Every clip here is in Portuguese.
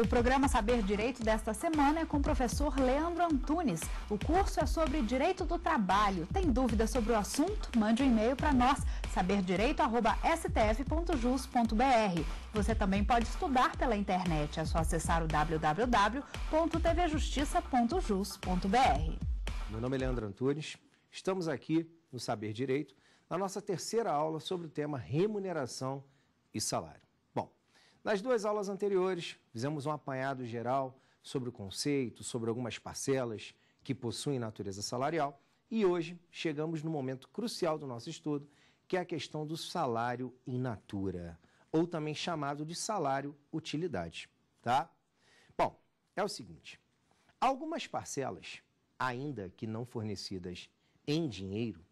O programa Saber Direito desta semana é com o professor Leandro Antunes. O curso é sobre direito do trabalho. Tem dúvidas sobre o assunto? Mande um e-mail para nós, saberdireito.stf.jus.br. Você também pode estudar pela internet. É só acessar o www.tvjustiça.jus.br. Meu nome é Leandro Antunes. Estamos aqui no Saber Direito na nossa terceira aula sobre o tema remuneração e salário. Nas duas aulas anteriores, fizemos um apanhado geral sobre o conceito, sobre algumas parcelas que possuem natureza salarial, e hoje chegamos no momento crucial do nosso estudo, que é a questão do salário in natura, ou também chamado de salário utilidade, tá? Bom, é o seguinte, algumas parcelas, ainda que não fornecidas em dinheiro,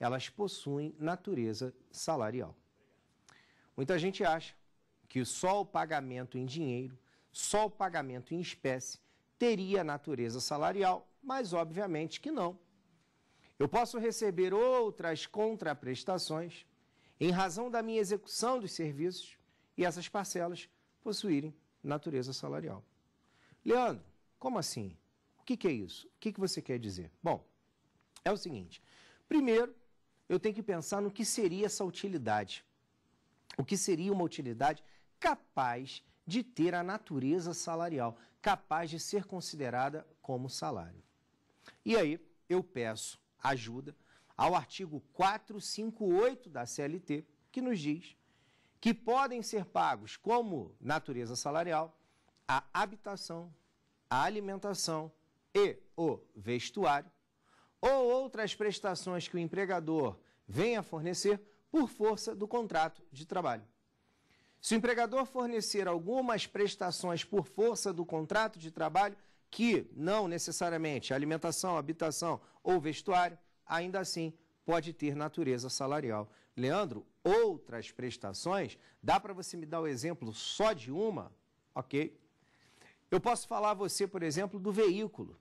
elas possuem natureza salarial. Muita gente acha que só o pagamento em dinheiro, só o pagamento em espécie teria natureza salarial, mas obviamente que não. Eu posso receber outras contraprestações em razão da minha execução dos serviços e essas parcelas possuírem natureza salarial. Leandro, como assim? O que, que é isso? O que, que você quer dizer? Bom, é o seguinte: primeiro, eu tenho que pensar no que seria essa utilidade o que seria uma utilidade capaz de ter a natureza salarial, capaz de ser considerada como salário. E aí eu peço ajuda ao artigo 458 da CLT, que nos diz que podem ser pagos como natureza salarial a habitação, a alimentação e o vestuário, ou outras prestações que o empregador venha fornecer por força do contrato de trabalho. Se o empregador fornecer algumas prestações por força do contrato de trabalho, que não necessariamente alimentação, habitação ou vestuário, ainda assim pode ter natureza salarial. Leandro, outras prestações, dá para você me dar o um exemplo só de uma? Ok. Eu posso falar a você, por exemplo, do veículo,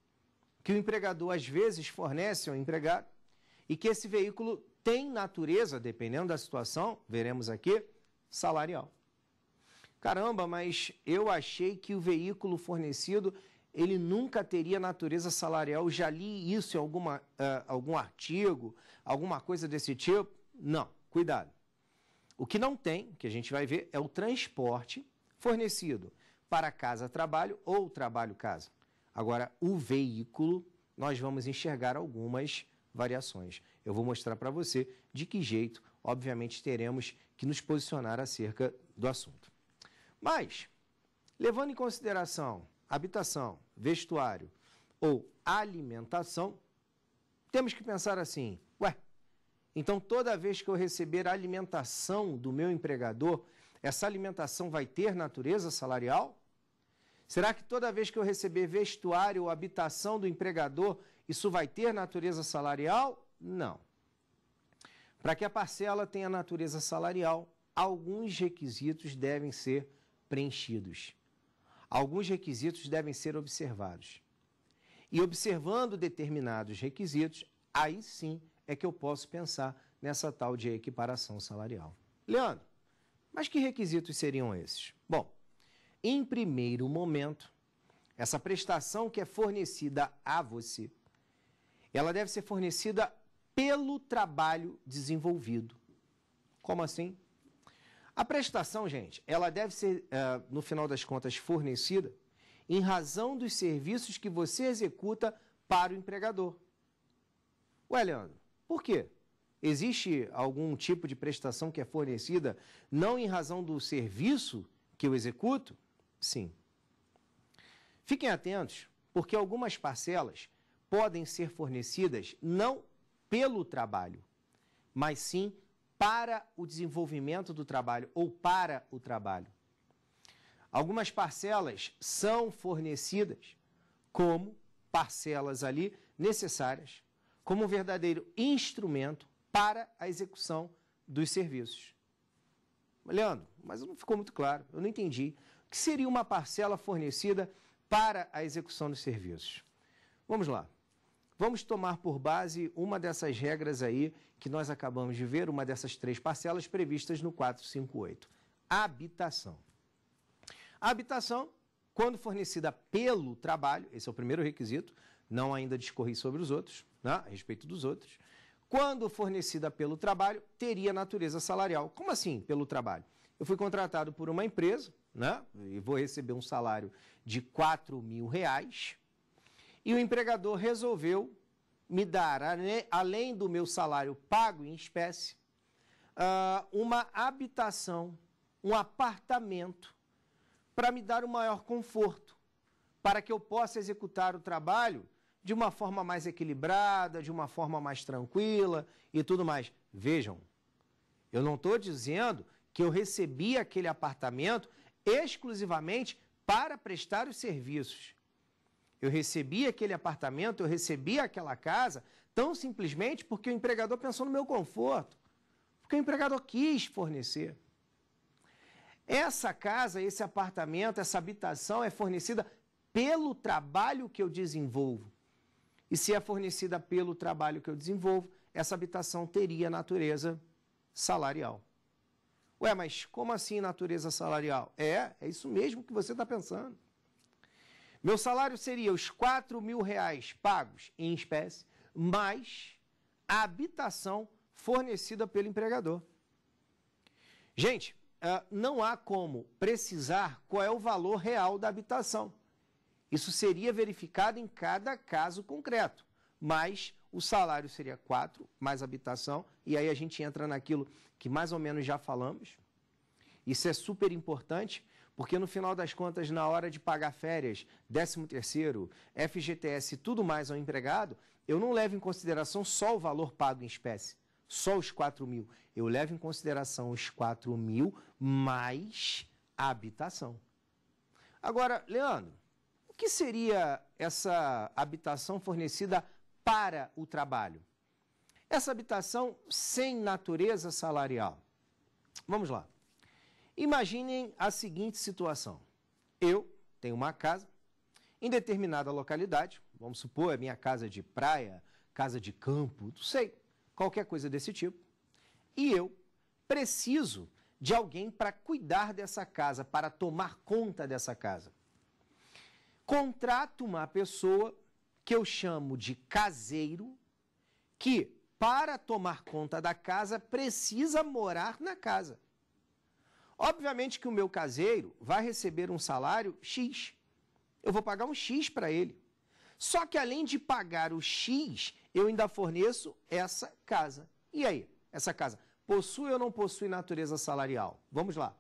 que o empregador às vezes fornece ao empregado e que esse veículo tem natureza, dependendo da situação, veremos aqui, salarial. Caramba, mas eu achei que o veículo fornecido ele nunca teria natureza salarial. Eu já li isso em alguma, uh, algum artigo, alguma coisa desse tipo? Não, cuidado. O que não tem, que a gente vai ver, é o transporte fornecido para casa-trabalho ou trabalho-casa. Agora, o veículo, nós vamos enxergar algumas variações. Eu vou mostrar para você de que jeito, obviamente, teremos que nos posicionar acerca do assunto. Mas, levando em consideração habitação, vestuário ou alimentação, temos que pensar assim: ué, então toda vez que eu receber a alimentação do meu empregador, essa alimentação vai ter natureza salarial? Será que toda vez que eu receber vestuário ou habitação do empregador, isso vai ter natureza salarial? Não. Para que a parcela tenha natureza salarial, alguns requisitos devem ser preenchidos. Alguns requisitos devem ser observados. E observando determinados requisitos, aí sim é que eu posso pensar nessa tal de equiparação salarial. Leandro, mas que requisitos seriam esses? Bom, em primeiro momento, essa prestação que é fornecida a você ela deve ser fornecida pelo trabalho desenvolvido. Como assim? A prestação, gente, ela deve ser, eh, no final das contas, fornecida em razão dos serviços que você executa para o empregador. Ué, Leandro, por quê? Existe algum tipo de prestação que é fornecida não em razão do serviço que eu executo? Sim. Fiquem atentos, porque algumas parcelas podem ser fornecidas não pelo trabalho, mas sim para o desenvolvimento do trabalho ou para o trabalho. Algumas parcelas são fornecidas como parcelas ali necessárias, como um verdadeiro instrumento para a execução dos serviços. Leandro, mas não ficou muito claro, eu não entendi. O que seria uma parcela fornecida para a execução dos serviços? Vamos lá. Vamos tomar por base uma dessas regras aí que nós acabamos de ver, uma dessas três parcelas previstas no 458. Habitação. A habitação, quando fornecida pelo trabalho, esse é o primeiro requisito, não ainda discorri sobre os outros, né, a respeito dos outros. Quando fornecida pelo trabalho, teria natureza salarial. Como assim, pelo trabalho? Eu fui contratado por uma empresa, né? E vou receber um salário de 4 mil reais, e o empregador resolveu me dar, além do meu salário pago em espécie, ah, uma habitação, um apartamento, para me dar o um maior conforto, para que eu possa executar o trabalho de uma forma mais equilibrada, de uma forma mais tranquila e tudo mais. Vejam, eu não estou dizendo que eu recebi aquele apartamento exclusivamente para prestar os serviços. Eu recebi aquele apartamento, eu recebi aquela casa, tão simplesmente porque o empregador pensou no meu conforto, porque o empregador quis fornecer. Essa casa, esse apartamento, essa habitação é fornecida pelo trabalho que eu desenvolvo. E se é fornecida pelo trabalho que eu desenvolvo, essa habitação teria natureza salarial. Ué, mas como assim natureza salarial? É, é isso mesmo que você está pensando. Meu salário seria os 4 mil reais pagos em espécie, mais a habitação fornecida pelo empregador. Gente, eh, não há como precisar qual é o valor real da habitação. Isso seria verificado em cada caso concreto, mas o salário seria 4 mais habitação, e aí a gente entra naquilo que mais ou menos já falamos. Isso é super importante, porque no final das contas, na hora de pagar férias, 13º, FGTS e tudo mais ao empregado, eu não levo em consideração só o valor pago em espécie, só os 4 mil. Eu levo em consideração os 4 mil mais a habitação. Agora, Leandro, o que seria essa habitação fornecida para o trabalho? Essa habitação sem natureza salarial. Vamos lá. Imaginem a seguinte situação. Eu tenho uma casa em determinada localidade, vamos supor, a minha casa de praia, casa de campo, não sei, qualquer coisa desse tipo. E eu preciso de alguém para cuidar dessa casa, para tomar conta dessa casa. Contrato uma pessoa que eu chamo de caseiro, que para tomar conta da casa precisa morar na casa. Obviamente que o meu caseiro vai receber um salário X. Eu vou pagar um X para ele. Só que além de pagar o X, eu ainda forneço essa casa. E aí? Essa casa possui ou não possui natureza salarial? Vamos lá.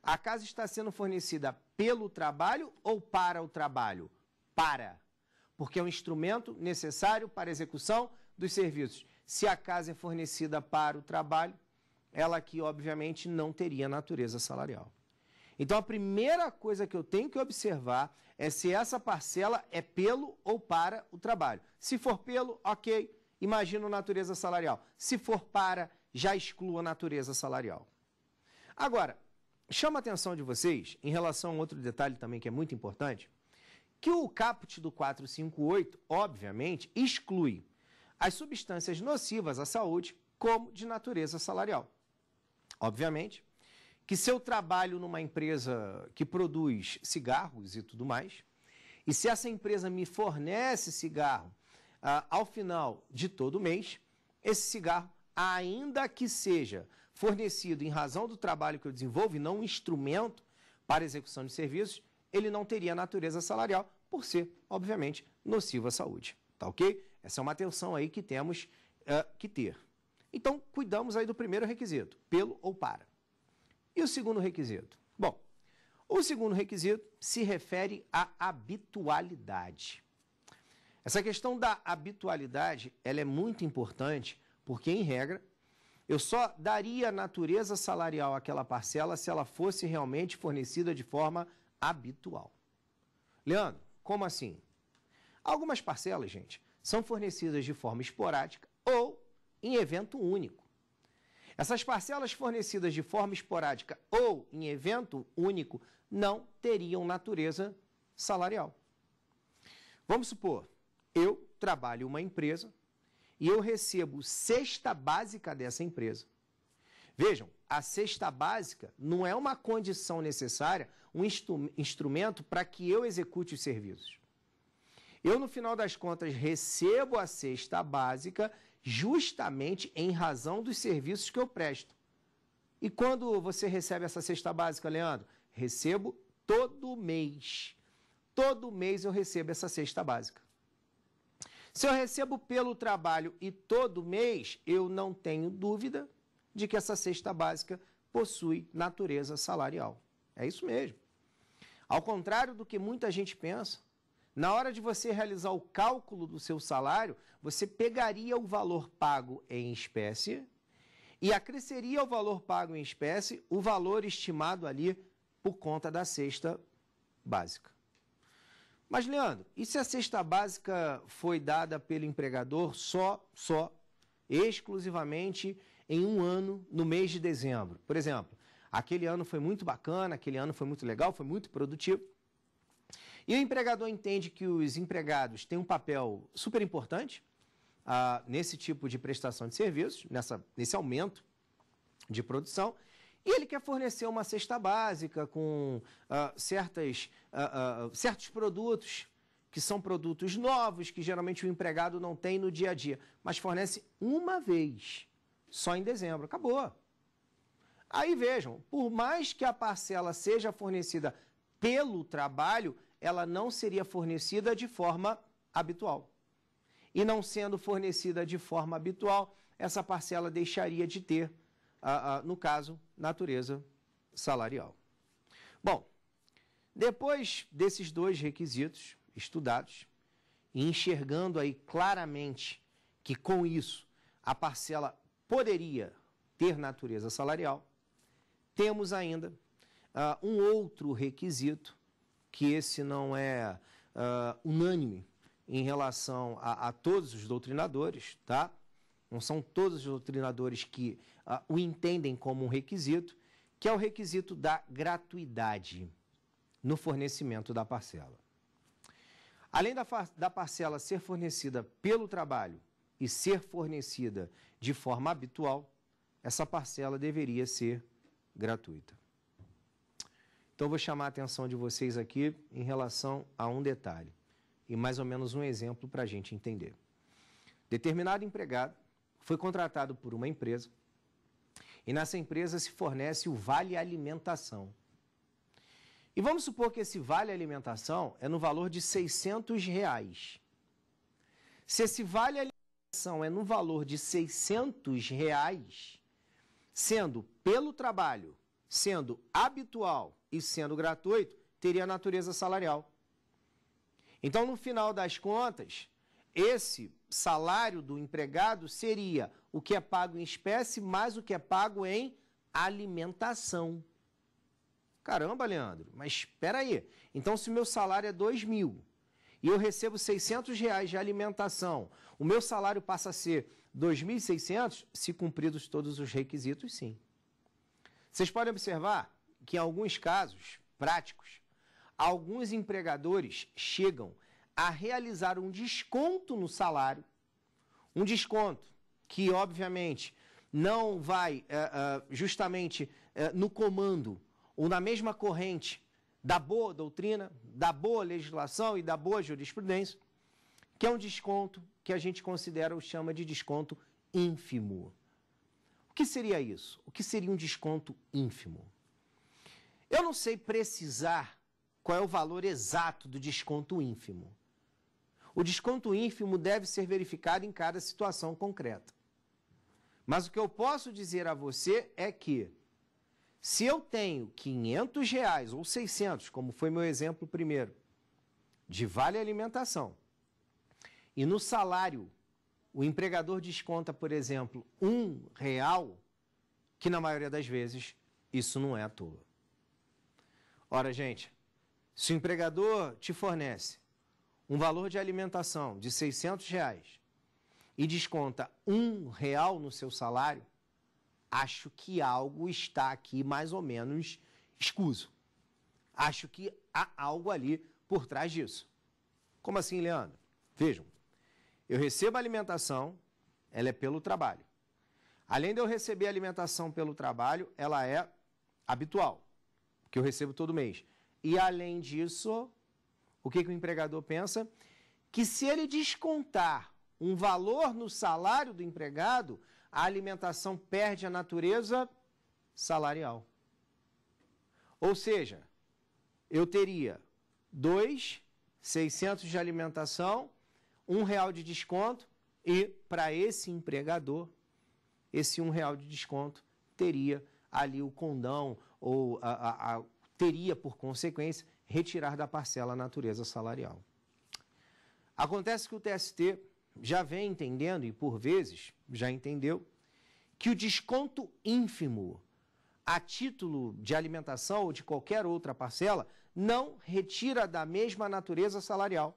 A casa está sendo fornecida pelo trabalho ou para o trabalho? Para. Porque é um instrumento necessário para a execução dos serviços. Se a casa é fornecida para o trabalho, ela aqui, obviamente, não teria natureza salarial. Então, a primeira coisa que eu tenho que observar é se essa parcela é pelo ou para o trabalho. Se for pelo, ok, imagino natureza salarial. Se for para, já excluo a natureza salarial. Agora, chama a atenção de vocês, em relação a outro detalhe também que é muito importante, que o caput do 458, obviamente, exclui as substâncias nocivas à saúde como de natureza salarial obviamente, que se eu trabalho numa empresa que produz cigarros e tudo mais, e se essa empresa me fornece cigarro ah, ao final de todo mês, esse cigarro, ainda que seja fornecido em razão do trabalho que eu desenvolvo e não um instrumento para execução de serviços, ele não teria natureza salarial, por ser, obviamente, nocivo à saúde. Tá ok? Essa é uma atenção aí que temos uh, que ter. Então, cuidamos aí do primeiro requisito, pelo ou para. E o segundo requisito? Bom, o segundo requisito se refere à habitualidade. Essa questão da habitualidade, ela é muito importante, porque em regra, eu só daria natureza salarial àquela parcela se ela fosse realmente fornecida de forma habitual. Leandro, como assim? Algumas parcelas, gente, são fornecidas de forma esporádica ou em evento único. Essas parcelas fornecidas de forma esporádica ou em evento único não teriam natureza salarial. Vamos supor, eu trabalho uma empresa e eu recebo cesta básica dessa empresa. Vejam, a cesta básica não é uma condição necessária, um instrumento para que eu execute os serviços. Eu, no final das contas, recebo a cesta básica justamente em razão dos serviços que eu presto. E quando você recebe essa cesta básica, Leandro? Recebo todo mês. Todo mês eu recebo essa cesta básica. Se eu recebo pelo trabalho e todo mês, eu não tenho dúvida de que essa cesta básica possui natureza salarial. É isso mesmo. Ao contrário do que muita gente pensa, na hora de você realizar o cálculo do seu salário, você pegaria o valor pago em espécie e acresceria ao valor pago em espécie o valor estimado ali por conta da cesta básica. Mas, Leandro, e se a cesta básica foi dada pelo empregador só, só, exclusivamente em um ano, no mês de dezembro? Por exemplo, aquele ano foi muito bacana, aquele ano foi muito legal, foi muito produtivo e o empregador entende que os empregados têm um papel super importante ah, nesse tipo de prestação de serviços, nessa, nesse aumento de produção, e ele quer fornecer uma cesta básica com ah, certas, ah, ah, certos produtos que são produtos novos, que geralmente o empregado não tem no dia a dia, mas fornece uma vez, só em dezembro. Acabou. Aí vejam, por mais que a parcela seja fornecida pelo trabalho, ela não seria fornecida de forma habitual. E não sendo fornecida de forma habitual, essa parcela deixaria de ter, no caso, natureza salarial. Bom, depois desses dois requisitos estudados, e enxergando aí claramente que com isso a parcela poderia ter natureza salarial, temos ainda um outro requisito que esse não é uh, unânime em relação a, a, todos os doutrinadores, tá? Não são todos os doutrinadores que uh, o entendem como um requisito, que é o requisito da gratuidade no fornecimento da parcela. Além da, da parcela ser fornecida pelo trabalho e ser fornecida de forma habitual, essa parcela deveria ser gratuita. Então, eu vou chamar a atenção de vocês aqui em relação a um detalhe e mais ou menos um exemplo para a gente entender. Determinado empregado foi contratado por uma empresa e nessa empresa se fornece o vale alimentação. E vamos supor que esse vale alimentação é no valor de 600 reais. Se esse vale alimentação é no valor de 600 reais, sendo pelo trabalho sendo habitual e sendo gratuito, teria natureza salarial. Então, no final das contas, esse salário do empregado seria o que é pago em espécie mais o que é pago em alimentação. Caramba, Leandro, mas espera aí. Então, se meu salário é 2 mil e eu recebo 600 reais de alimentação, o meu salário passa a ser 2.600 se cumpridos todos os requisitos, sim. Vocês podem observar que, em alguns casos práticos, alguns empregadores chegam a realizar um desconto no salário, um desconto que, obviamente, não vai eh, eh, justamente eh, no comando ou na mesma corrente da boa doutrina, da boa legislação e da boa jurisprudência, que é um desconto que a gente considera ou chama de desconto ínfimo. O que seria isso? O que seria um desconto ínfimo? Eu não sei precisar qual é o valor exato do desconto ínfimo. O desconto ínfimo deve ser verificado em cada situação concreta. Mas o que eu posso dizer a você é que, se eu tenho 500 reais ou 600, como foi meu exemplo primeiro, de vale alimentação, e no salário o empregador desconta, por exemplo, um real, que na maioria das vezes isso não é à toa. Ora, gente, se o empregador te fornece um valor de alimentação de 600 reais e desconta um real no seu salário, acho que algo está aqui mais ou menos escuso. Acho que há algo ali por trás disso. Como assim, Leandro? Vejam, eu recebo alimentação, ela é pelo trabalho. Além de eu receber alimentação pelo trabalho, ela é habitual, que eu recebo todo mês. E além disso, o que, que o empregador pensa? Que se ele descontar um valor no salário do empregado, a alimentação perde a natureza salarial. Ou seja, eu teria dois de alimentação um real de desconto e para esse empregador, esse um real de desconto teria ali o condão ou a, a, a, teria por consequência retirar da parcela a natureza salarial. Acontece que o TST já vem entendendo e por vezes já entendeu que o desconto ínfimo a título de alimentação ou de qualquer outra parcela não retira da mesma natureza salarial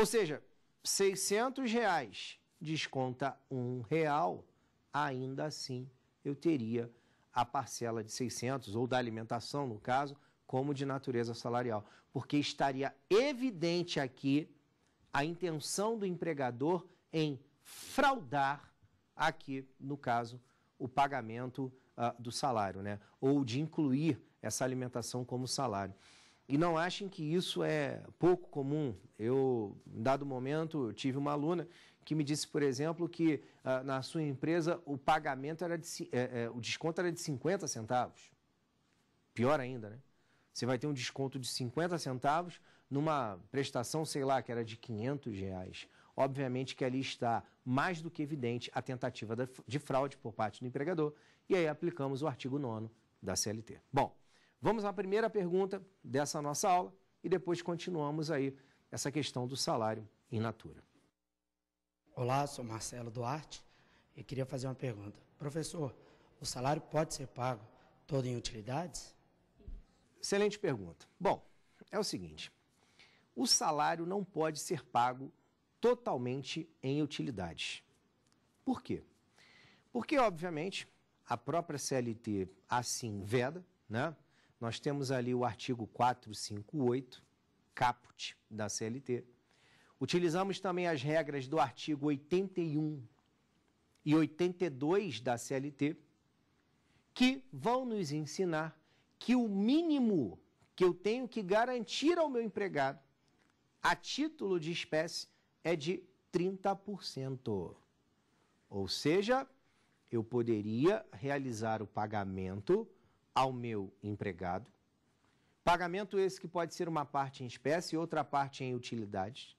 ou seja, 600 reais desconta um real, ainda assim eu teria a parcela de 600, ou da alimentação, no caso, como de natureza salarial. Porque estaria evidente aqui a intenção do empregador em fraudar, aqui, no caso, o pagamento uh, do salário, né? ou de incluir essa alimentação como salário. E não achem que isso é pouco comum. Eu, em dado momento, tive uma aluna que me disse, por exemplo, que ah, na sua empresa o pagamento era de, é, é, o desconto era de 50 centavos. Pior ainda, né? Você vai ter um desconto de 50 centavos numa prestação, sei lá, que era de 500 reais. Obviamente que ali está mais do que evidente a tentativa de fraude por parte do empregador. E aí aplicamos o artigo 9 da CLT. Bom, Vamos à primeira pergunta dessa nossa aula e depois continuamos aí essa questão do salário em natura. Olá, sou Marcelo Duarte e queria fazer uma pergunta. Professor, o salário pode ser pago todo em utilidades? Excelente pergunta. Bom, é o seguinte: o salário não pode ser pago totalmente em utilidades. Por quê? Porque, obviamente, a própria CLT assim veda, né? Nós temos ali o artigo 458, caput da CLT. Utilizamos também as regras do artigo 81 e 82 da CLT, que vão nos ensinar que o mínimo que eu tenho que garantir ao meu empregado, a título de espécie, é de 30%. Ou seja, eu poderia realizar o pagamento ao meu empregado. Pagamento esse que pode ser uma parte em espécie e outra parte em utilidades.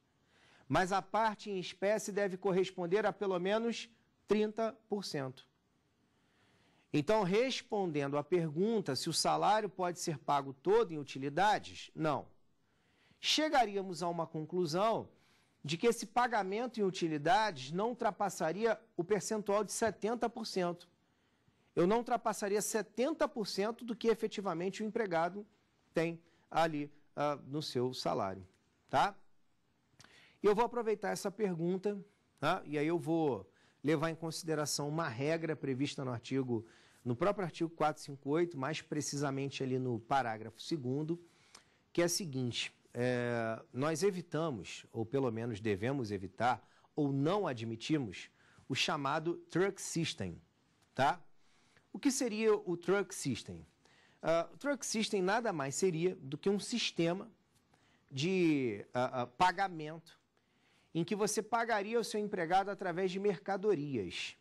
Mas a parte em espécie deve corresponder a pelo menos 30%. Então, respondendo à pergunta se o salário pode ser pago todo em utilidades, não. Chegaríamos a uma conclusão de que esse pagamento em utilidades não ultrapassaria o percentual de 70% eu não ultrapassaria 70% do que efetivamente o empregado tem ali uh, no seu salário, tá? E eu vou aproveitar essa pergunta, tá? e aí eu vou levar em consideração uma regra prevista no artigo, no próprio artigo 458, mais precisamente ali no parágrafo 2 que é a seguinte, é, nós evitamos, ou pelo menos devemos evitar, ou não admitimos, o chamado truck system, tá? O que seria o Truck System? Uh, o Truck System nada mais seria do que um sistema de uh, uh, pagamento em que você pagaria o seu empregado através de mercadorias.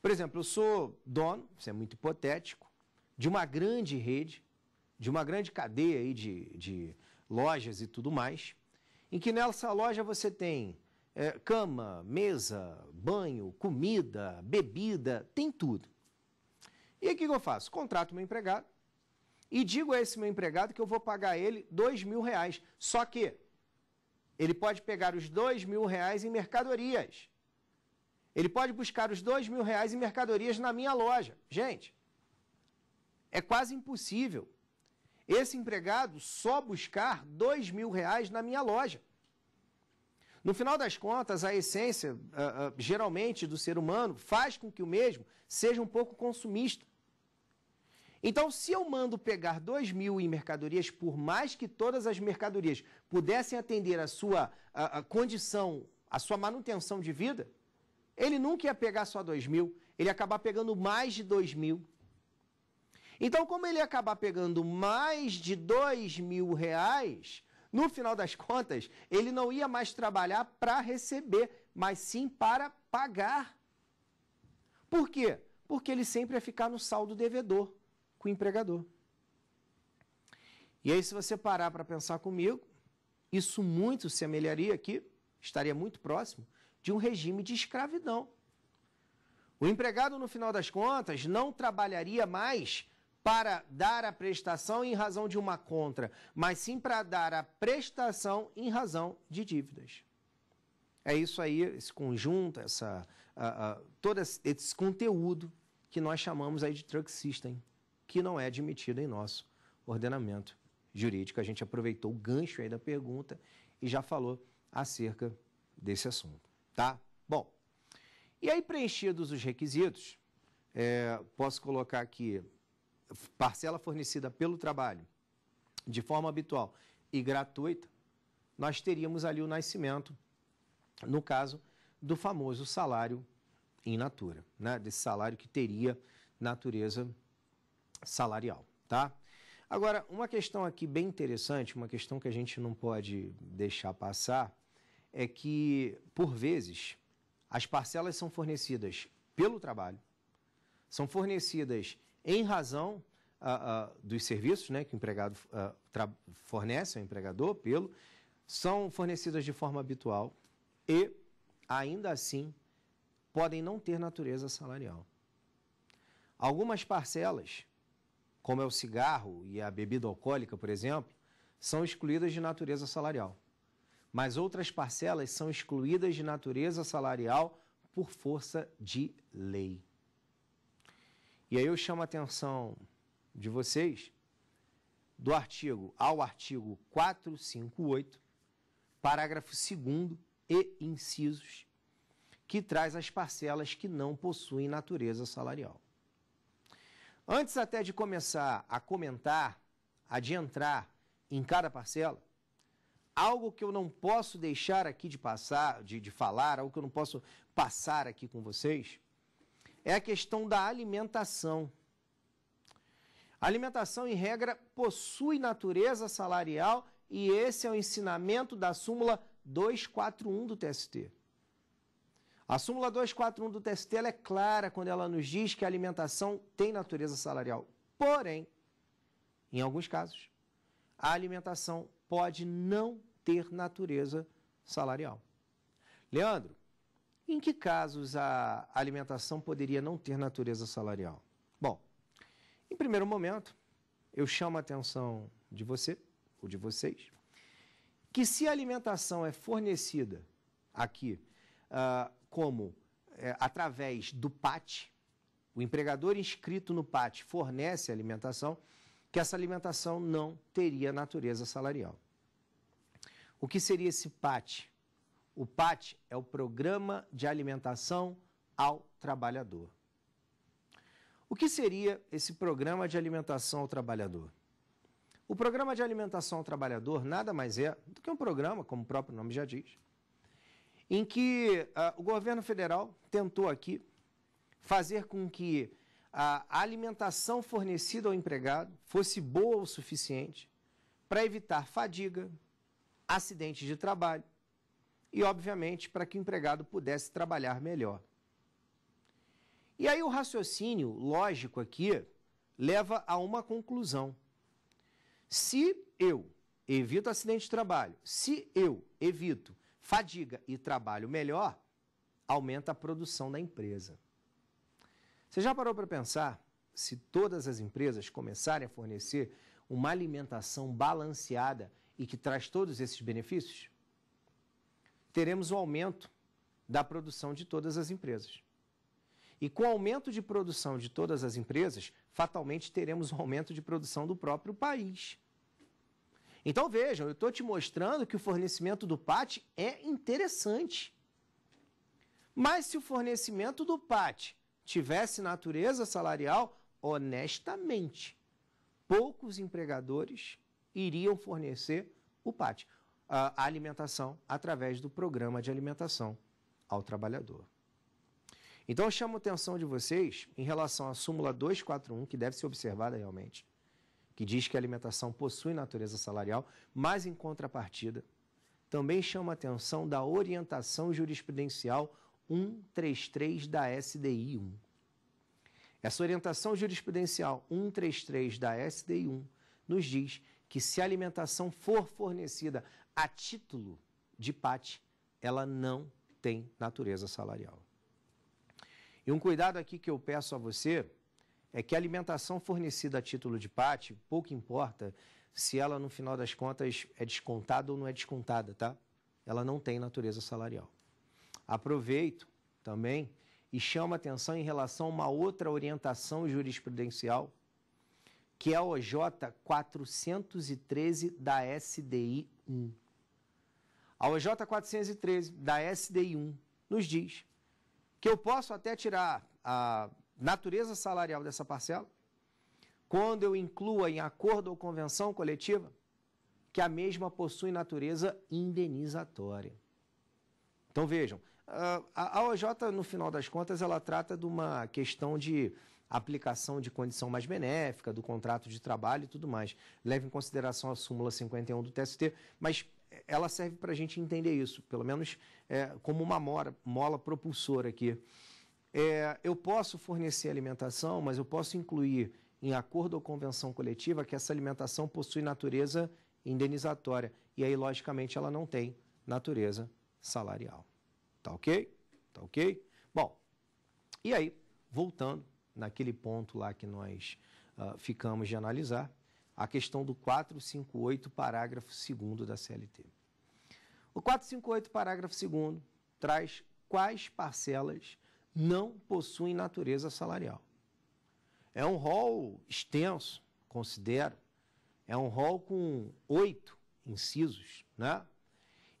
Por exemplo, eu sou dono, isso é muito hipotético, de uma grande rede, de uma grande cadeia aí de, de lojas e tudo mais, em que nessa loja você tem é, cama, mesa, banho, comida, bebida, tem tudo. E o que eu faço? Contrato meu empregado e digo a esse meu empregado que eu vou pagar ele dois mil reais. Só que ele pode pegar os dois mil reais em mercadorias. Ele pode buscar os dois mil reais em mercadorias na minha loja. Gente, é quase impossível esse empregado só buscar dois mil reais na minha loja. No final das contas, a essência, ah, ah, geralmente, do ser humano faz com que o mesmo seja um pouco consumista. Então, se eu mando pegar 2 mil em mercadorias, por mais que todas as mercadorias pudessem atender a sua a, a condição, a sua manutenção de vida, ele nunca ia pegar só 2 mil, ele ia acabar pegando mais de 2 mil. Então, como ele ia acabar pegando mais de 2 mil reais, no final das contas, ele não ia mais trabalhar para receber, mas sim para pagar. Por quê? Porque ele sempre ia ficar no saldo devedor com o empregador. E aí, se você parar para pensar comigo, isso muito se semelharia aqui, estaria muito próximo, de um regime de escravidão. O empregado, no final das contas, não trabalharia mais para dar a prestação em razão de uma contra, mas sim para dar a prestação em razão de dívidas. É isso aí, esse conjunto, essa, a, a, todo esse conteúdo que nós chamamos aí de truck system que não é admitido em nosso ordenamento jurídico. A gente aproveitou o gancho aí da pergunta e já falou acerca desse assunto, tá? Bom, e aí preenchidos os requisitos, é, posso colocar aqui parcela fornecida pelo trabalho de forma habitual e gratuita, nós teríamos ali o nascimento, no caso, do famoso salário in natura, né? desse salário que teria natureza salarial, tá? Agora, uma questão aqui bem interessante, uma questão que a gente não pode deixar passar, é que, por vezes, as parcelas são fornecidas pelo trabalho, são fornecidas em razão uh, uh, dos serviços né, que o empregado uh, fornece ao empregador, pelo, são fornecidas de forma habitual e, ainda assim, podem não ter natureza salarial. Algumas parcelas como é o cigarro e a bebida alcoólica, por exemplo, são excluídas de natureza salarial. Mas outras parcelas são excluídas de natureza salarial por força de lei. E aí eu chamo a atenção de vocês do artigo ao artigo 458, parágrafo 2 e incisos, que traz as parcelas que não possuem natureza salarial. Antes até de começar a comentar, a entrar em cada parcela, algo que eu não posso deixar aqui de passar, de, de falar, algo que eu não posso passar aqui com vocês, é a questão da alimentação. A alimentação, em regra, possui natureza salarial e esse é o ensinamento da súmula 241 do TST. A súmula 241 do TST é clara quando ela nos diz que a alimentação tem natureza salarial. Porém, em alguns casos, a alimentação pode não ter natureza salarial. Leandro, em que casos a alimentação poderia não ter natureza salarial? Bom, em primeiro momento, eu chamo a atenção de você, ou de vocês, que se a alimentação é fornecida aqui ah, como é, através do PAT, o empregador inscrito no PAT fornece alimentação, que essa alimentação não teria natureza salarial. O que seria esse PAT? O PAT é o Programa de Alimentação ao Trabalhador. O que seria esse Programa de Alimentação ao Trabalhador? O Programa de Alimentação ao Trabalhador nada mais é do que um programa, como o próprio nome já diz, em que uh, o governo federal tentou aqui fazer com que a alimentação fornecida ao empregado fosse boa o suficiente para evitar fadiga, acidentes de trabalho e, obviamente, para que o empregado pudesse trabalhar melhor. E aí o raciocínio lógico aqui leva a uma conclusão. Se eu evito acidente de trabalho, se eu evito Fadiga e trabalho melhor aumenta a produção da empresa. Você já parou para pensar se todas as empresas começarem a fornecer uma alimentação balanceada e que traz todos esses benefícios? Teremos o um aumento da produção de todas as empresas. E com o aumento de produção de todas as empresas, fatalmente teremos um aumento de produção do próprio país. Então vejam, eu estou te mostrando que o fornecimento do PAT é interessante. Mas se o fornecimento do PAT tivesse natureza salarial, honestamente, poucos empregadores iriam fornecer o PAT, a alimentação, através do programa de alimentação ao trabalhador. Então eu chamo a atenção de vocês em relação à súmula 241, que deve ser observada realmente, que diz que a alimentação possui natureza salarial, mas em contrapartida, também chama a atenção da orientação jurisprudencial 133 da SDI 1. Essa orientação jurisprudencial 133 da SDI 1 nos diz que se a alimentação for fornecida a título de PAT, ela não tem natureza salarial. E um cuidado aqui que eu peço a você é que a alimentação fornecida a título de PAT, pouco importa se ela, no final das contas, é descontada ou não é descontada, tá? Ela não tem natureza salarial. Aproveito também e chamo atenção em relação a uma outra orientação jurisprudencial, que é a OJ 413 da SDI 1. A OJ 413 da SDI 1 nos diz que eu posso até tirar a natureza salarial dessa parcela, quando eu inclua em acordo ou convenção coletiva que a mesma possui natureza indenizatória. Então vejam, ah, a OJ, no final das contas, ela trata de uma questão de aplicação de condição mais benéfica, do contrato de trabalho e tudo mais. Leva em consideração a súmula 51 do TST, mas eh, ela serve para a gente entender isso, pelo menos é, como uma mola propulsora aqui. É, eu posso fornecer alimentação, mas eu posso incluir em acordo ou convenção coletiva que essa alimentação possui natureza indenizatória. E aí, logicamente, ela não tem natureza salarial. Tá ok? Tá ok? Bom, e aí, voltando naquele ponto lá que nós uh, ficamos de analisar, a questão do 458, parágrafo 2 da CLT. O 458, parágrafo 2, traz quais parcelas não possuem natureza salarial. É um rol extenso, considero. É um rol com oito incisos, né?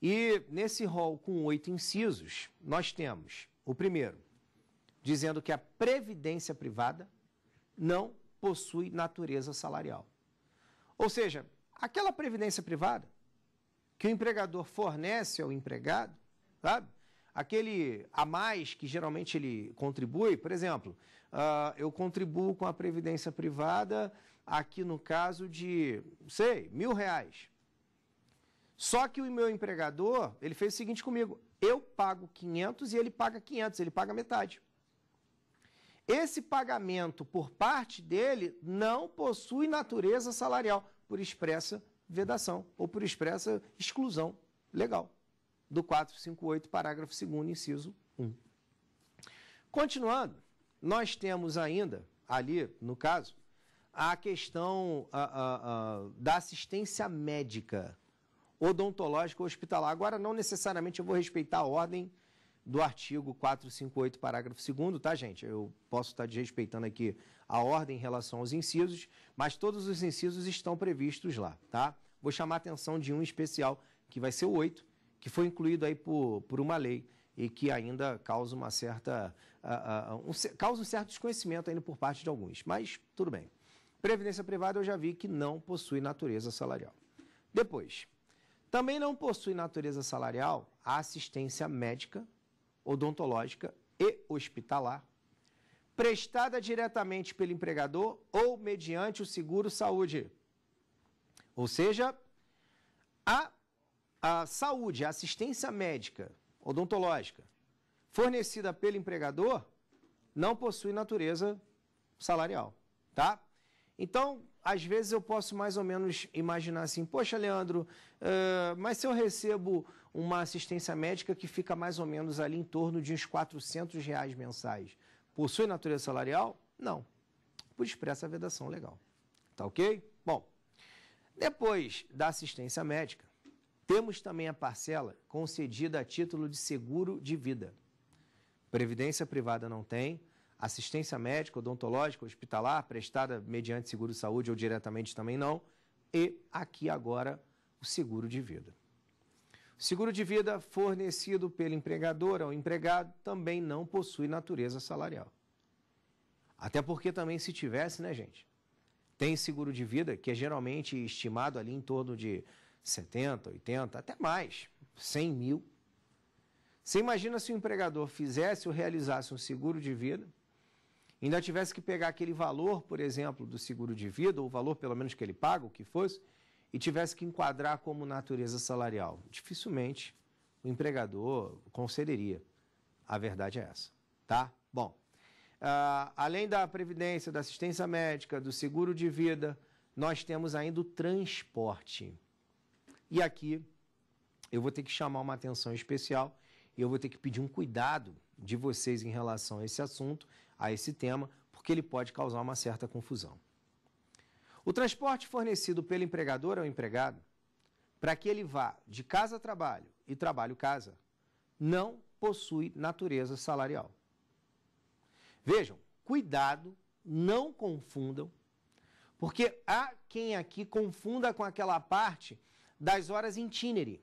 E nesse rol com oito incisos, nós temos o primeiro, dizendo que a previdência privada não possui natureza salarial. Ou seja, aquela previdência privada que o empregador fornece ao empregado, sabe? Aquele a mais que geralmente ele contribui, por exemplo, uh, eu contribuo com a previdência privada, aqui no caso de, sei, mil reais. Só que o meu empregador, ele fez o seguinte comigo, eu pago 500 e ele paga 500, ele paga metade. Esse pagamento por parte dele não possui natureza salarial, por expressa vedação ou por expressa exclusão legal do 458, parágrafo 2, inciso 1. Continuando, nós temos ainda, ali no caso, a questão a, a, a, da assistência médica odontológica hospitalar. Agora, não necessariamente eu vou respeitar a ordem do artigo 458, parágrafo 2 tá, gente? Eu posso estar desrespeitando aqui a ordem em relação aos incisos, mas todos os incisos estão previstos lá, tá? Vou chamar a atenção de um especial, que vai ser o 8, que foi incluído aí por, por uma lei e que ainda causa uma certa uh, uh, um, causa um certo desconhecimento ainda por parte de alguns. Mas tudo bem. Previdência privada eu já vi que não possui natureza salarial. Depois, também não possui natureza salarial a assistência médica, odontológica e hospitalar prestada diretamente pelo empregador ou mediante o seguro saúde. Ou seja, a a saúde, a assistência médica odontológica fornecida pelo empregador não possui natureza salarial, tá? Então, às vezes eu posso mais ou menos imaginar assim, poxa, Leandro, uh, mas se eu recebo uma assistência médica que fica mais ou menos ali em torno de uns 400 reais mensais, possui natureza salarial? Não, por expressa vedação legal, tá ok? Bom, depois da assistência médica, temos também a parcela concedida a título de seguro de vida. Previdência privada não tem, assistência médica, odontológica, hospitalar, prestada mediante seguro-saúde ou diretamente também não, e aqui agora o seguro de vida. O seguro de vida fornecido pelo empregador ao empregado também não possui natureza salarial. Até porque também se tivesse, né, gente? Tem seguro de vida que é geralmente estimado ali em torno de 70, 80, até mais, 100 mil. Você imagina se o empregador fizesse ou realizasse um seguro de vida, ainda tivesse que pegar aquele valor, por exemplo, do seguro de vida, ou o valor pelo menos que ele paga, o que fosse, e tivesse que enquadrar como natureza salarial. Dificilmente o empregador concederia. A verdade é essa, tá? Bom, uh, além da previdência, da assistência médica, do seguro de vida, nós temos ainda o transporte. E aqui eu vou ter que chamar uma atenção especial e eu vou ter que pedir um cuidado de vocês em relação a esse assunto, a esse tema, porque ele pode causar uma certa confusão. O transporte fornecido pelo empregador ao empregado, para que ele vá de casa a trabalho e trabalho casa, não possui natureza salarial. Vejam, cuidado, não confundam, porque há quem aqui confunda com aquela parte das horas itinere.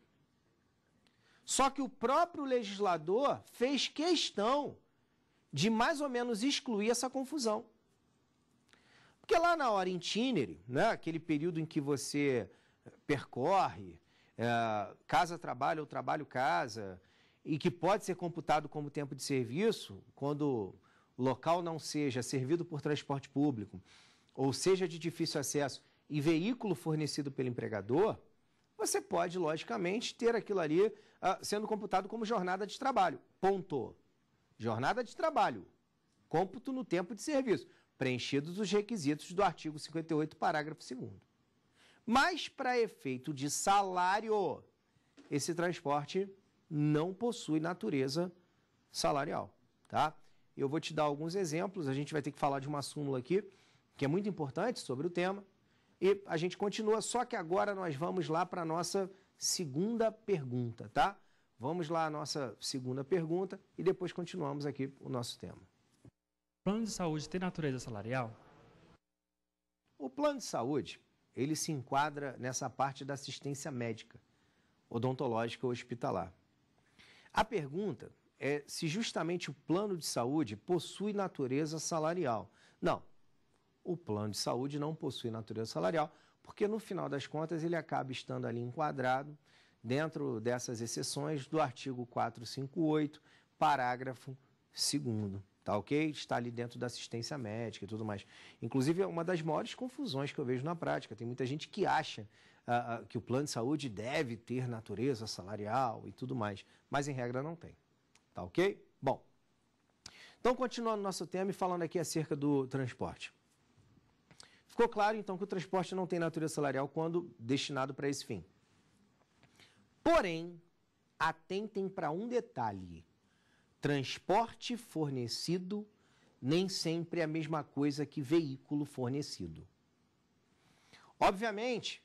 Só que o próprio legislador fez questão de mais ou menos excluir essa confusão. Porque lá na hora itinere, né, aquele período em que você eh, percorre, é, casa, trabalho ou trabalho, casa, e que pode ser computado como tempo de serviço, quando o local não seja servido por transporte público, ou seja de difícil acesso, e veículo fornecido pelo empregador, você pode, logicamente, ter aquilo ali uh, sendo computado como jornada de trabalho. Ponto. Jornada de trabalho. Cômputo no tempo de serviço, preenchidos os requisitos do artigo 58, parágrafo 2. Mas, para efeito de salário, esse transporte não possui natureza salarial. Tá? Eu vou te dar alguns exemplos, a gente vai ter que falar de uma súmula aqui, que é muito importante sobre o tema. E a gente continua, só que agora nós vamos lá para a nossa segunda pergunta, tá? Vamos lá à nossa segunda pergunta e depois continuamos aqui o nosso tema. O plano de saúde tem natureza salarial? O plano de saúde, ele se enquadra nessa parte da assistência médica, odontológica ou hospitalar. A pergunta é se justamente o plano de saúde possui natureza salarial. Não, o plano de saúde não possui natureza salarial, porque no final das contas ele acaba estando ali enquadrado dentro dessas exceções do artigo 458, parágrafo 2 tá ok? Está ali dentro da assistência médica e tudo mais. Inclusive, é uma das maiores confusões que eu vejo na prática. Tem muita gente que acha uh, uh, que o plano de saúde deve ter natureza salarial e tudo mais, mas em regra não tem, tá ok? Bom, então continuando nosso tema e falando aqui acerca do transporte. Ficou claro, então, que o transporte não tem natureza salarial quando destinado para esse fim. Porém, atentem para um detalhe: transporte fornecido nem sempre é a mesma coisa que veículo fornecido. Obviamente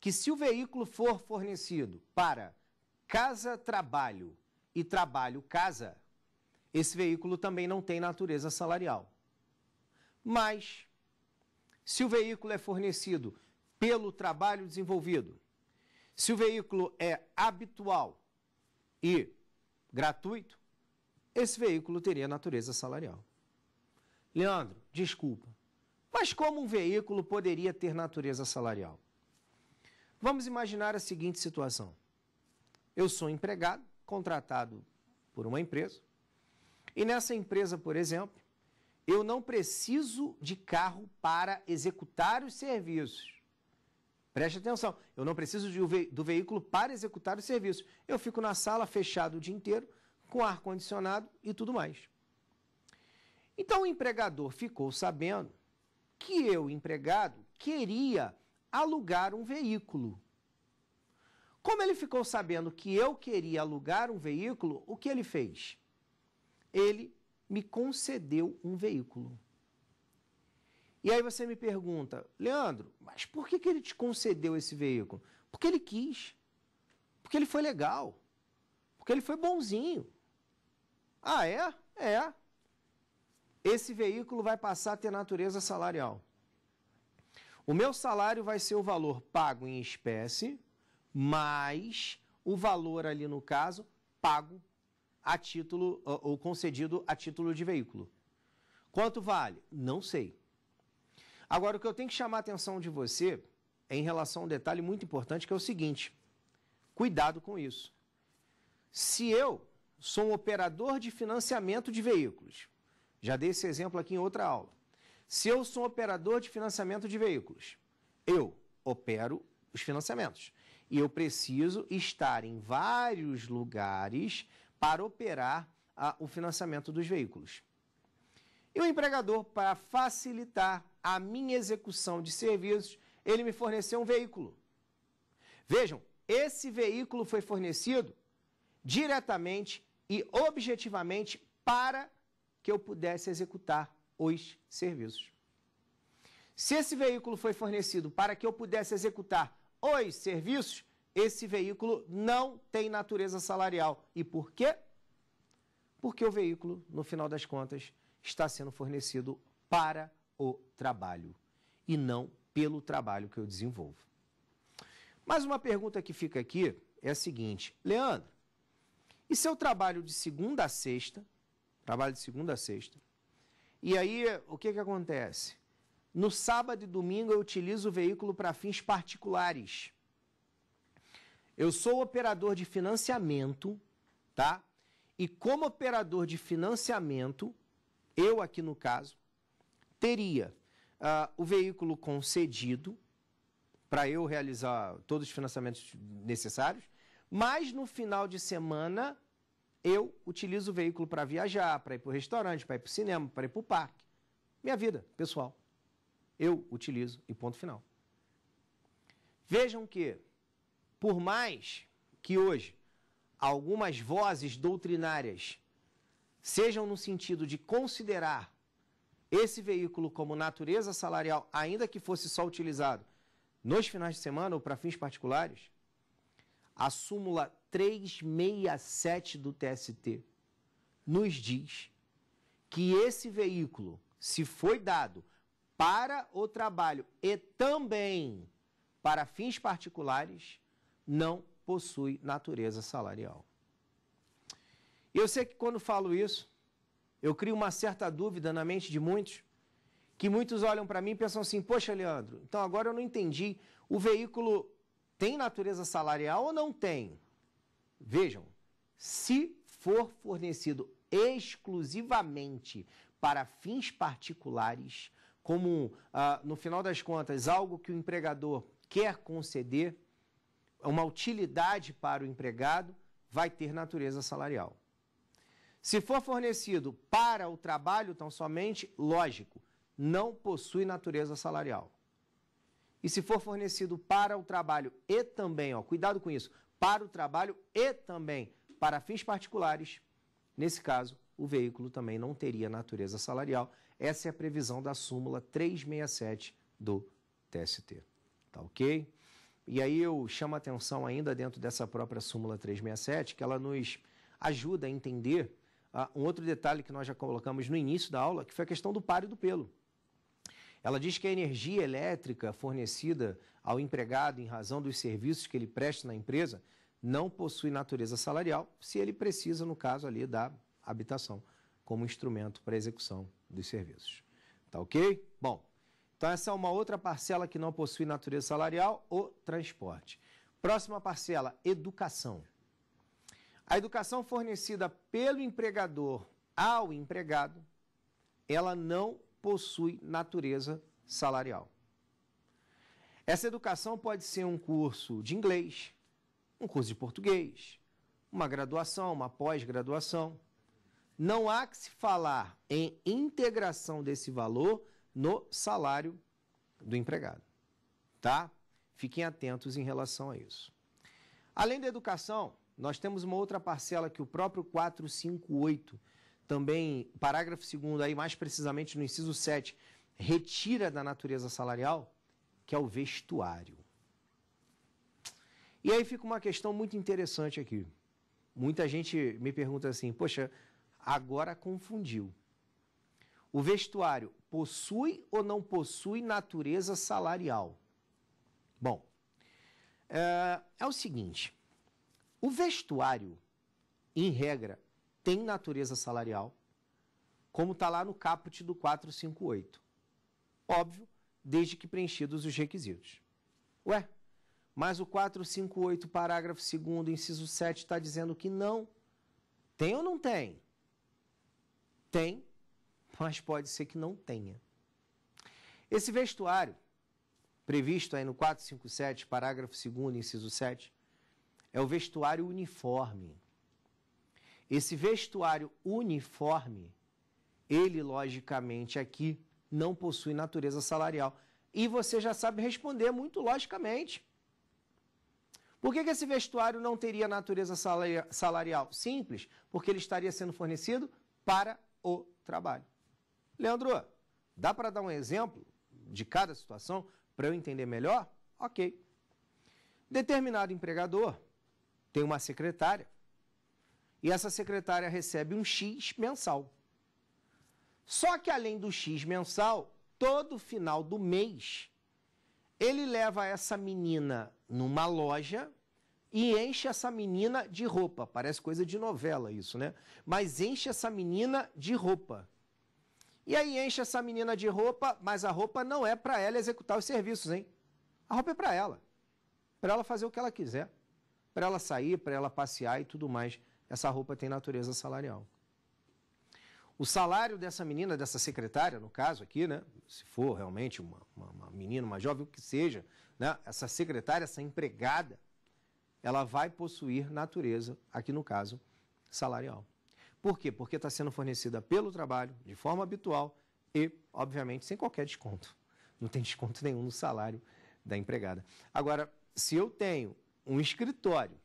que, se o veículo for fornecido para casa-trabalho e trabalho-casa, esse veículo também não tem natureza salarial. Mas se o veículo é fornecido pelo trabalho desenvolvido, se o veículo é habitual e gratuito, esse veículo teria natureza salarial. Leandro, desculpa, mas como um veículo poderia ter natureza salarial? Vamos imaginar a seguinte situação. Eu sou empregado, contratado por uma empresa, e nessa empresa, por exemplo, eu não preciso de carro para executar os serviços. Preste atenção, eu não preciso de, do veículo para executar os serviços. Eu fico na sala fechado o dia inteiro, com ar-condicionado e tudo mais. Então o empregador ficou sabendo que eu, empregado, queria alugar um veículo. Como ele ficou sabendo que eu queria alugar um veículo, o que ele fez? Ele me concedeu um veículo. E aí você me pergunta, Leandro, mas por que, que ele te concedeu esse veículo? Porque ele quis. Porque ele foi legal. Porque ele foi bonzinho. Ah, é? É. Esse veículo vai passar a ter natureza salarial. O meu salário vai ser o valor pago em espécie, mais o valor ali no caso pago a título ou concedido a título de veículo. Quanto vale? Não sei. Agora, o que eu tenho que chamar a atenção de você é em relação a um detalhe muito importante que é o seguinte: cuidado com isso. Se eu sou um operador de financiamento de veículos, já dei esse exemplo aqui em outra aula. Se eu sou um operador de financiamento de veículos, eu opero os financiamentos. E eu preciso estar em vários lugares para operar a, o financiamento dos veículos. E o empregador, para facilitar a minha execução de serviços, ele me forneceu um veículo. Vejam, esse veículo foi fornecido diretamente e objetivamente para que eu pudesse executar os serviços. Se esse veículo foi fornecido para que eu pudesse executar os serviços, esse veículo não tem natureza salarial. E por quê? Porque o veículo, no final das contas, está sendo fornecido para o trabalho e não pelo trabalho que eu desenvolvo. Mas uma pergunta que fica aqui é a seguinte: Leandro, e se eu trabalho de segunda a sexta? Trabalho de segunda a sexta. E aí, o que, que acontece? No sábado e domingo eu utilizo o veículo para fins particulares. Eu sou operador de financiamento, tá? E como operador de financiamento, eu aqui no caso, teria uh, o veículo concedido para eu realizar todos os financiamentos necessários, mas no final de semana eu utilizo o veículo para viajar, para ir para o restaurante, para ir para o cinema, para ir para o parque. Minha vida, pessoal. Eu utilizo e ponto final. Vejam que por mais que hoje algumas vozes doutrinárias sejam no sentido de considerar esse veículo como natureza salarial, ainda que fosse só utilizado nos finais de semana ou para fins particulares, a súmula 367 do TST nos diz que esse veículo, se foi dado para o trabalho e também para fins particulares, não possui natureza salarial. Eu sei que quando falo isso, eu crio uma certa dúvida na mente de muitos, que muitos olham para mim e pensam assim: poxa, Leandro, então agora eu não entendi. O veículo tem natureza salarial ou não tem? Vejam, se for fornecido exclusivamente para fins particulares, como ah, no final das contas algo que o empregador quer conceder, uma utilidade para o empregado, vai ter natureza salarial. Se for fornecido para o trabalho, tão somente, lógico, não possui natureza salarial. E se for fornecido para o trabalho e também, ó, cuidado com isso, para o trabalho e também para fins particulares, nesse caso, o veículo também não teria natureza salarial. Essa é a previsão da súmula 367 do TST. Tá ok? E aí eu chamo a atenção ainda dentro dessa própria súmula 367, que ela nos ajuda a entender ah, um outro detalhe que nós já colocamos no início da aula, que foi a questão do par e do pelo. Ela diz que a energia elétrica fornecida ao empregado em razão dos serviços que ele presta na empresa não possui natureza salarial, se ele precisa, no caso ali, da habitação como instrumento para execução dos serviços. Tá ok? Bom, então, essa é uma outra parcela que não possui natureza salarial, o transporte. Próxima parcela, educação. A educação fornecida pelo empregador ao empregado, ela não possui natureza salarial. Essa educação pode ser um curso de inglês, um curso de português, uma graduação, uma pós-graduação. Não há que se falar em integração desse valor no salário do empregado. Tá? Fiquem atentos em relação a isso. Além da educação, nós temos uma outra parcela que o próprio 458, também, parágrafo 2 aí, mais precisamente no inciso 7, retira da natureza salarial, que é o vestuário. E aí fica uma questão muito interessante aqui. Muita gente me pergunta assim: "Poxa, agora confundiu. O vestuário possui ou não possui natureza salarial? Bom, é, é, o seguinte: o vestuário, em regra, tem natureza salarial, como está lá no caput do 458. Óbvio, desde que preenchidos os requisitos. Ué, mas o 458, parágrafo 2, inciso 7, está dizendo que não. Tem ou não tem? Tem, mas pode ser que não tenha. Esse vestuário, previsto aí no 457, parágrafo 2, inciso 7, é o vestuário uniforme. Esse vestuário uniforme, ele logicamente aqui não possui natureza salarial. E você já sabe responder muito logicamente. Por que, que esse vestuário não teria natureza salarial? Simples, porque ele estaria sendo fornecido para o trabalho. Leandro, dá para dar um exemplo de cada situação para eu entender melhor? Ok. Determinado empregador tem uma secretária e essa secretária recebe um X mensal. Só que além do X mensal, todo final do mês, ele leva essa menina numa loja e enche essa menina de roupa. Parece coisa de novela isso, né? Mas enche essa menina de roupa. E aí enche essa menina de roupa, mas a roupa não é para ela executar os serviços, hein? A roupa é para ela. Para ela fazer o que ela quiser. Para ela sair, para ela passear e tudo mais. Essa roupa tem natureza salarial. O salário dessa menina, dessa secretária, no caso aqui, né? Se for realmente uma, uma, uma, menina, uma jovem, o que seja, né? Essa secretária, essa empregada, ela vai possuir natureza, aqui no caso, salarial. Por quê? Porque está sendo fornecida pelo trabalho, de forma habitual e, obviamente, sem qualquer desconto. Não tem desconto nenhum no salário da empregada. Agora, se eu tenho um escritório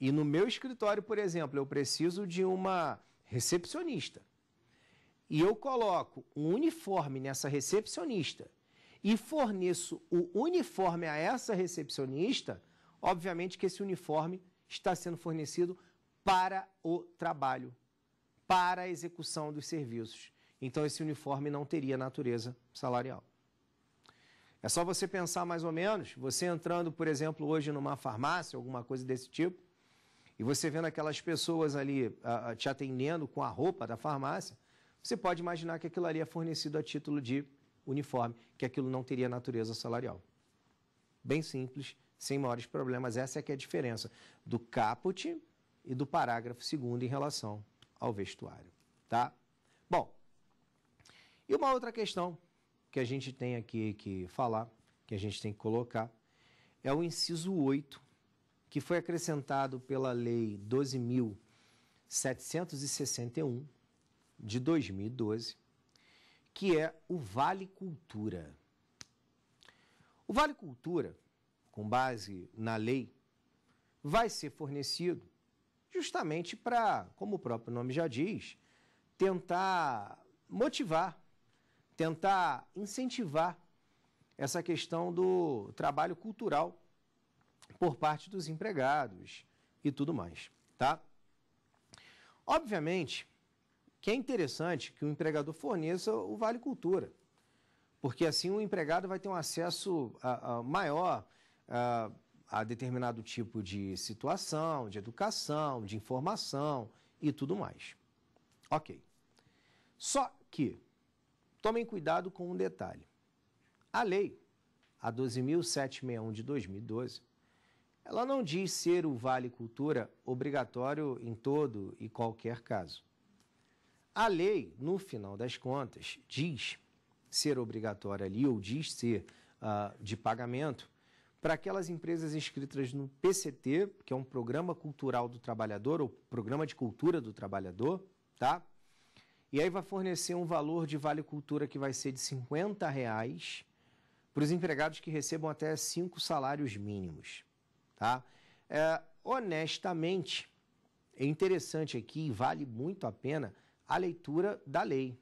e no meu escritório, por exemplo, eu preciso de uma recepcionista e eu coloco um uniforme nessa recepcionista e forneço o uniforme a essa recepcionista, obviamente que esse uniforme está sendo fornecido para o trabalho, para a execução dos serviços. Então, esse uniforme não teria natureza salarial. É só você pensar mais ou menos, você entrando, por exemplo, hoje numa farmácia, alguma coisa desse tipo, e você vendo aquelas pessoas ali ah, ah, te atendendo com a roupa da farmácia, você pode imaginar que aquilo ali é fornecido a título de uniforme, que aquilo não teria natureza salarial. Bem simples, sem maiores problemas. Essa é que é a diferença do caput e do parágrafo 2 em relação ao vestuário, tá? Bom, e uma outra questão que a gente tem aqui que falar, que a gente tem que colocar, é o inciso 8, que foi acrescentado pela Lei 12.761, de 2012, que é o Vale Cultura. O Vale Cultura, com base na lei, vai ser fornecido justamente para, como o próprio nome já diz, tentar motivar, tentar incentivar essa questão do trabalho cultural por parte dos empregados e tudo mais, tá? Obviamente que é interessante que o empregador forneça o Vale Cultura, porque assim o empregado vai ter um acesso a, ah, a ah, maior a, ah, a determinado tipo de situação, de educação, de informação e tudo mais. Ok. Só que tomem cuidado com um detalhe. A lei, a 12.761 de 2012, ela não diz ser o Vale Cultura obrigatório em todo e qualquer caso. A lei, no final das contas, diz ser obrigatória ali, ou diz ser uh, de pagamento, para aquelas empresas inscritas no PCT, que é um Programa Cultural do Trabalhador, ou Programa de Cultura do Trabalhador, tá? E aí vai fornecer um valor de Vale Cultura que vai ser de R$ reais para os empregados que recebam até cinco salários mínimos, tá? É, honestamente, é interessante aqui e vale muito a pena a leitura da lei.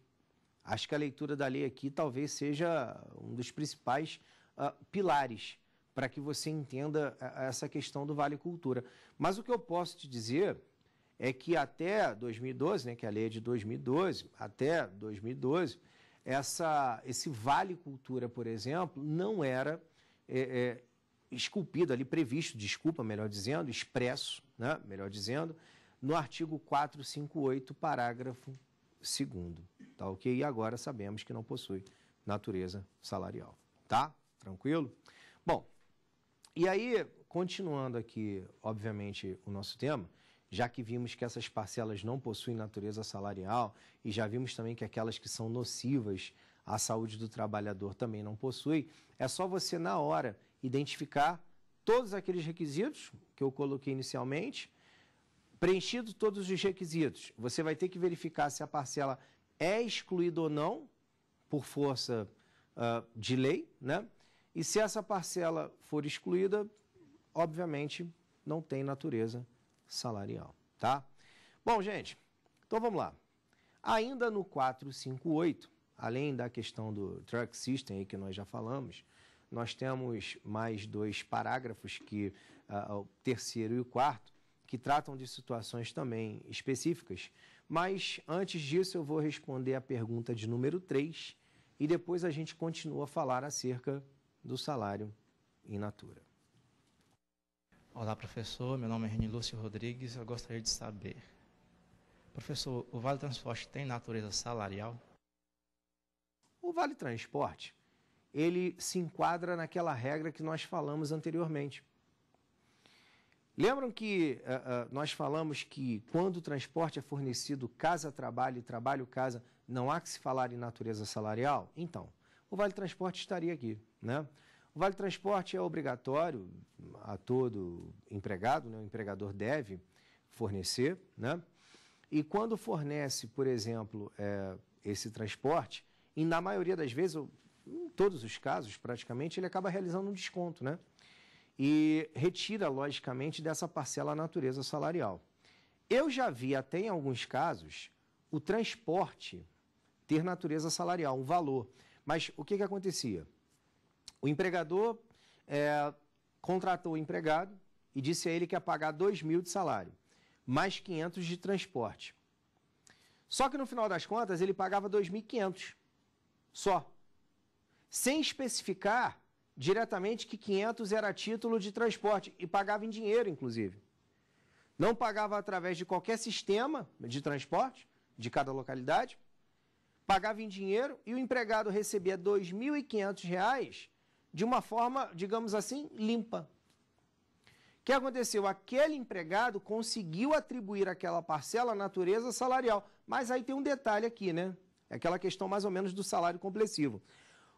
Acho que a leitura da lei aqui talvez seja um dos principais uh, pilares para que você entenda essa questão do Vale Cultura. Mas o que eu posso te dizer é que até 2012, né, que a lei é de 2012, até 2012, essa, esse Vale Cultura, por exemplo, não era é, é, esculpido ali, previsto, desculpa, melhor dizendo, expresso, né, melhor dizendo, no artigo 458, parágrafo 2 tá ok? E agora sabemos que não possui natureza salarial, tá? Tranquilo? Bom, e aí, continuando aqui, obviamente, o nosso tema, já que vimos que essas parcelas não possuem natureza salarial e já vimos também que aquelas que são nocivas à saúde do trabalhador também não possuem, é só você, na hora, identificar todos aqueles requisitos que eu coloquei inicialmente. Preenchido todos os requisitos, você vai ter que verificar se a parcela é excluída ou não, por força uh, de lei, né? E se essa parcela for excluída, obviamente não tem natureza salarial, tá? Bom, gente, então vamos lá. Ainda no 458, além da questão do truck system aí que nós já falamos, nós temos mais dois parágrafos que uh, o terceiro e o quarto que tratam de situações também específicas, mas antes disso eu vou responder a pergunta de número 3 e depois a gente continua a falar acerca do salário in natura. Olá, professor. Meu nome é Reni Lúcio Rodrigues. Eu gostaria de saber, professor, o Vale Transporte tem natureza salarial? O Vale Transporte, ele se enquadra naquela regra que nós falamos anteriormente. Lembram que uh, uh, nós falamos que quando o transporte é fornecido casa-trabalho e trabalho-casa, não há que se falar em natureza salarial? Então, o Vale Transporte estaria aqui. Né? O Vale Transporte é obrigatório a todo empregado, né? o empregador deve fornecer. Né? E quando fornece, por exemplo, é, esse transporte, e na maioria das vezes, em todos os casos praticamente, ele acaba realizando um desconto, né? E retira, logicamente, dessa parcela a natureza salarial. Eu já vi até em alguns casos o transporte ter natureza salarial, um valor. Mas o que, que acontecia? O empregador é, contratou o empregado e disse a ele que ia pagar 2 mil de salário, mais 500 de transporte. Só que no final das contas ele pagava 2.500 só, sem especificar diretamente que 500 era título de transporte e pagava em dinheiro, inclusive. Não pagava através de qualquer sistema de transporte de cada localidade, pagava em dinheiro e o empregado recebia R$ 2.500 de uma forma, digamos assim, limpa. O que aconteceu? Aquele empregado conseguiu atribuir aquela parcela à natureza salarial. Mas aí tem um detalhe aqui, né? É aquela questão mais ou menos do salário complessivo.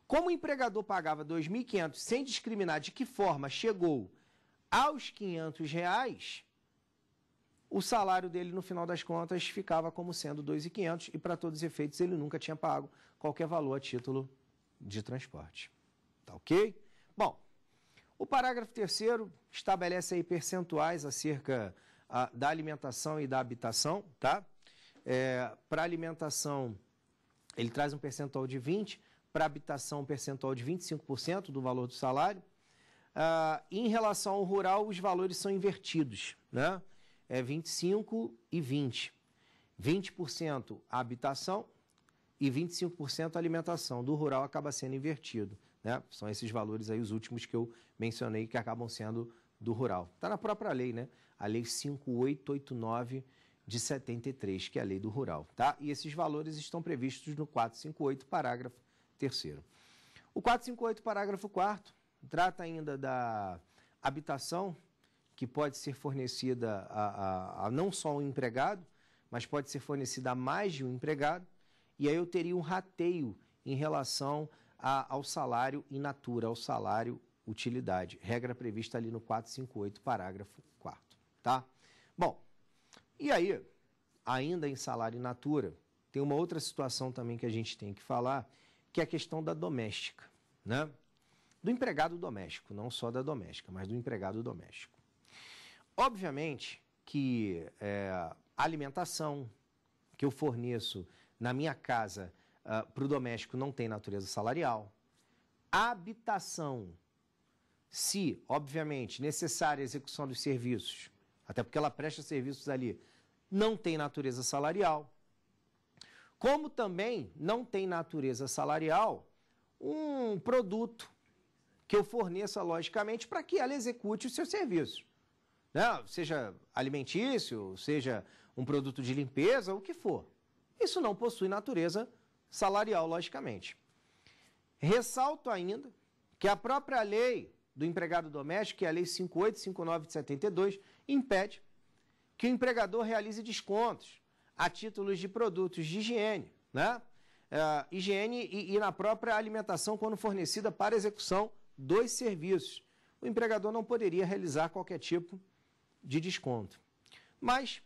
Como o empregador pagava 2.500 sem discriminar de que forma chegou aos 500 reais, o salário dele, no final das contas, ficava como sendo 2.500 e, para todos os efeitos, ele nunca tinha pago qualquer valor a título de transporte. Tá ok? Bom, o parágrafo terceiro estabelece aí percentuais acerca a, ah, da alimentação e da habitação, tá? É, para alimentação, ele traz um percentual de 20%, para habitação, um percentual de 25% do valor do salário. Ah, em relação ao rural, os valores são invertidos, né? É 25 e 20. 20% habitação e 25% alimentação. Do rural acaba sendo invertido. Né? São esses valores aí, os últimos que eu mencionei, que acabam sendo do rural. Está na própria lei, né? A lei 5889 de 73, que é a lei do rural, tá? E esses valores estão previstos no 458, parágrafo 3 O 458, parágrafo 4 trata ainda da habitação que pode ser fornecida a, a, a não só um empregado, mas pode ser fornecida a mais de um empregado, e aí eu teria um rateio em relação a, ao salário in natura, ao salário utilidade. Regra prevista ali no 458, parágrafo 4 tá? Bom, e aí, ainda em salário in natura, tem uma outra situação também que a gente tem que falar, que é a questão da doméstica, né? Do empregado doméstico, não só da doméstica, mas do empregado doméstico. Obviamente que é, alimentação que eu forneço na minha casa uh, ah, para o doméstico não tem natureza salarial. Habitação, se, obviamente, necessária a execução dos serviços, até porque ela presta serviços ali, não tem natureza salarial. Como também não tem natureza salarial um produto que eu forneça, logicamente, para que ela execute os seus serviços. Né? Seja alimentício, seja um produto de limpeza, o que for. Isso não possui natureza salarial, logicamente. Ressalto ainda que a própria lei do empregado doméstico, que é a Lei 5859 de 72, impede que o empregador realize descontos a títulos de produtos de higiene, né? Uh, higiene e, e na própria alimentação quando fornecida para execução dos serviços. O empregador não poderia realizar qualquer tipo de desconto. Mas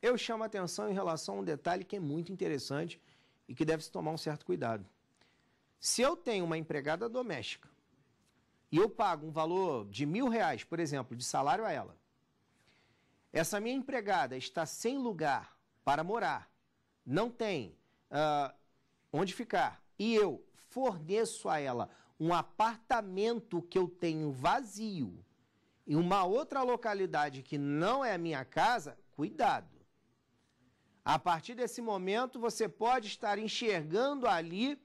eu chamo a atenção em relação a um detalhe que é muito interessante e que deve se tomar um certo cuidado. Se eu tenho uma empregada doméstica e eu pago um valor de mil reais, por exemplo, de salário a ela, essa minha empregada está sem lugar para morar, não tem uh, onde ficar, e eu forneço a ela um apartamento que eu tenho vazio em uma outra localidade que não é a minha casa, cuidado. A partir desse momento, você pode estar enxergando ali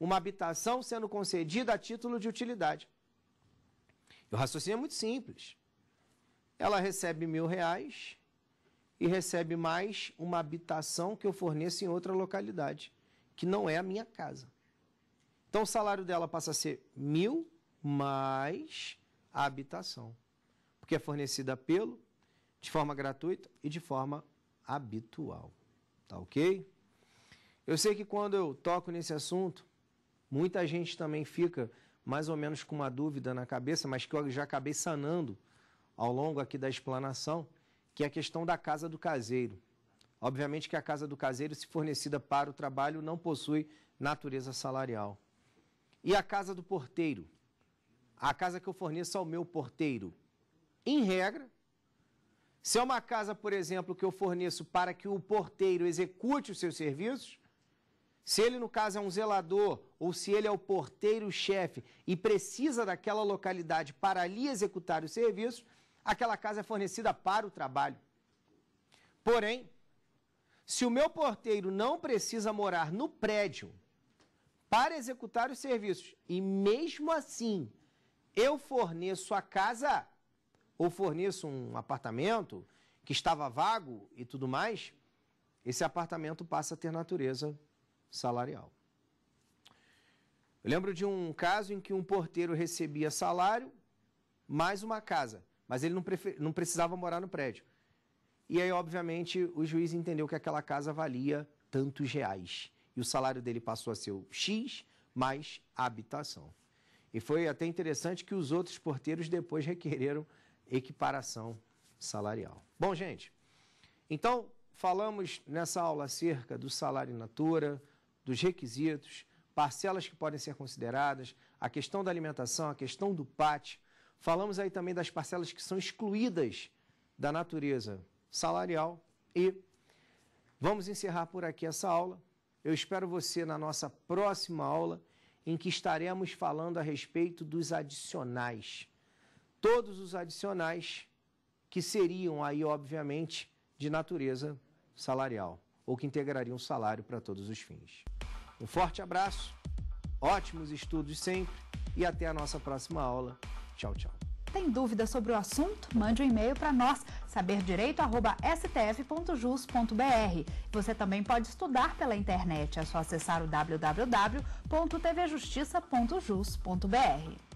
uma habitação sendo concedida a título de utilidade. E o raciocínio é muito simples. Ela recebe mil reais e recebe mais uma habitação que eu forneço em outra localidade, que não é a minha casa. Então o salário dela passa a ser mil mais a habitação, porque é fornecida pelo, de forma gratuita e de forma habitual. Tá ok? Eu sei que quando eu toco nesse assunto, muita gente também fica mais ou menos com uma dúvida na cabeça, mas que eu já acabei sanando ao longo aqui da explanação, que é a questão da casa do caseiro. Obviamente que a casa do caseiro, se fornecida para o trabalho, não possui natureza salarial. E a casa do porteiro? A casa que eu forneço ao é meu porteiro. Em regra, se é uma casa, por exemplo, que eu forneço para que o porteiro execute os seus serviços, se ele, no caso, é um zelador ou se ele é o porteiro-chefe e precisa daquela localidade para ali executar os serviços, aquela casa é fornecida para o trabalho. Porém, se o meu porteiro não precisa morar no prédio para executar os serviços e mesmo assim eu forneço a casa, ou forneço um apartamento que estava vago e tudo mais, esse apartamento passa a ter natureza salarial. Eu lembro de um caso em que um porteiro recebia salário mais uma casa, mas ele não, não precisava morar no prédio. E aí, obviamente, o juiz entendeu que aquela casa valia tantos reais. E o salário dele passou a ser o X mais habitação. E foi até interessante que os outros porteiros depois requereram equiparação salarial. Bom, gente, então falamos nessa aula acerca do salário in natura, dos requisitos, parcelas que podem ser consideradas, a questão da alimentação, a questão do PAT. Falamos aí também das parcelas que são excluídas da natureza salarial e vamos encerrar por aqui essa aula. Eu espero você na nossa próxima aula, em que estaremos falando a respeito dos adicionais todos os adicionais que seriam aí, obviamente, de natureza salarial, ou que integrariam o salário para todos os fins. Um forte abraço, ótimos estudos sempre e até a nossa próxima aula. Tchau, tchau. Tem dúvida sobre o assunto? Mande um e-mail para nós, saberdireito.stf.jus.br. Você também pode estudar pela internet. É só acessar o www.tvjustiça.jus.br.